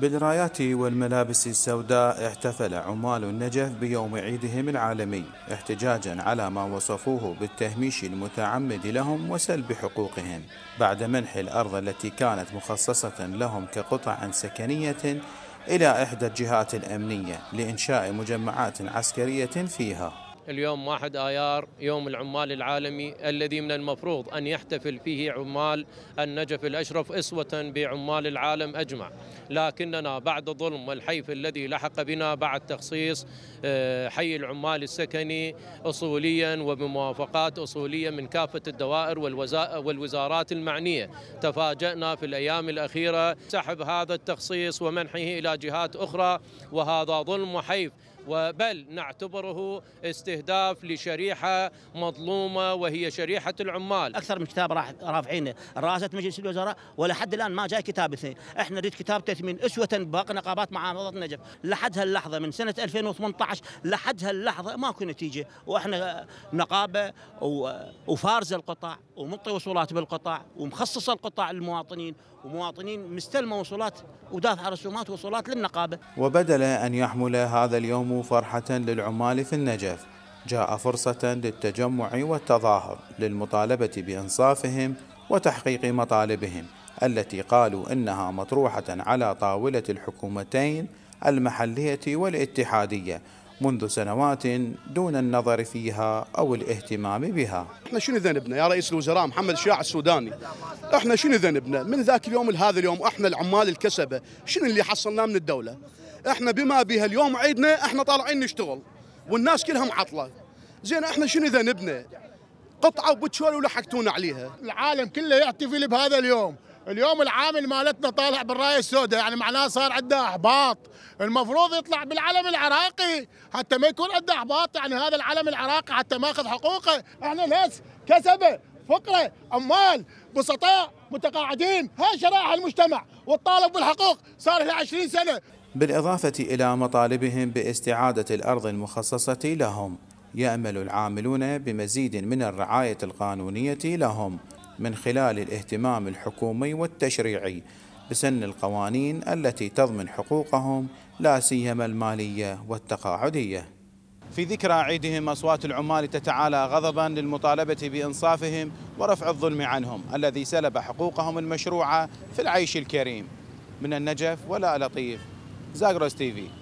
بالرايات والملابس السوداء احتفل عمال النجف بيوم عيدهم العالمي احتجاجا على ما وصفوه بالتهميش المتعمد لهم وسلب حقوقهم بعد منح الأرض التي كانت مخصصة لهم كقطع سكنية إلى إحدى الجهات الأمنية لإنشاء مجمعات عسكرية فيها اليوم 1 آيار يوم العمال العالمي الذي من المفروض أن يحتفل فيه عمال النجف الأشرف إسوة بعمال العالم أجمع لكننا بعد ظلم والحيف الذي لحق بنا بعد تخصيص آه، حي العمال السكني أصوليا وبموافقات أصولية من كافة الدوائر والوزارات المعنية تفاجأنا في الأيام الأخيرة سحب هذا التخصيص ومنحه إلى جهات أخرى وهذا ظلم وحيف وبل نعتبره استهداف لشريحة مظلومة وهي شريحة العمال أكثر من كتاب رافعين رئاسة مجلس الوزراء ولحد الآن ما جاء كتاب اثنين احنا نريد كتاب تثمين أسوة باقي نقابات محافظة النجف لحد هاللحظة من سنة 2018 لحد هاللحظة ماكو نتيجة وإحنا نقابة وفارزة القطاع ومطي وصولات بالقطاع ومخصصة القطاع للمواطنين ومواطنين مستلمة وصولات ودافعة رسومات وصولات للنقابة وبدل أن يحمل هذا اليوم فرحة للعمال في النجف جاء فرصة للتجمع والتظاهر للمطالبة بإنصافهم وتحقيق مطالبهم التي قالوا إنها مطروحة على طاولة الحكومتين المحلية والاتحادية منذ سنوات دون النظر فيها أو الاهتمام بها احنا شنو ذنبنا يا رئيس الوزراء محمد شاع السوداني احنا شنو ذنبنا من ذاك اليوم لهذا اليوم احنا العمال الكسبة شنو اللي حصلناه من الدولة احنا بما بها اليوم عيدنا احنا طالعين نشتغل والناس كلها معطله زين احنا شنو ذنبنا قطعه وبتشول ولحقتونا عليها العالم كله يحتفل بهذا اليوم اليوم العامل مالتنا طالع بالرايه السوداء يعني معناه صار عنده احباط المفروض يطلع بالعلم العراقي حتى ما يكون عنده احباط يعني هذا العلم العراقي حتى ماخذ حقوقه احنا ناس كسبه فقره اموال بسطاء متقاعدين هاي شرائح المجتمع والطالب بالحقوق صار له 20 سنه بالإضافة إلى مطالبهم باستعادة الأرض المخصصة لهم يأمل العاملون بمزيد من الرعاية القانونية لهم من خلال الاهتمام الحكومي والتشريعي بسن القوانين التي تضمن حقوقهم لا سيما المالية والتقاعدية في ذكرى عيدهم أصوات العمال تتعالى غضبا للمطالبة بإنصافهم ورفع الظلم عنهم الذي سلب حقوقهم المشروعة في العيش الكريم من النجف ولا لطيف Zagros TV.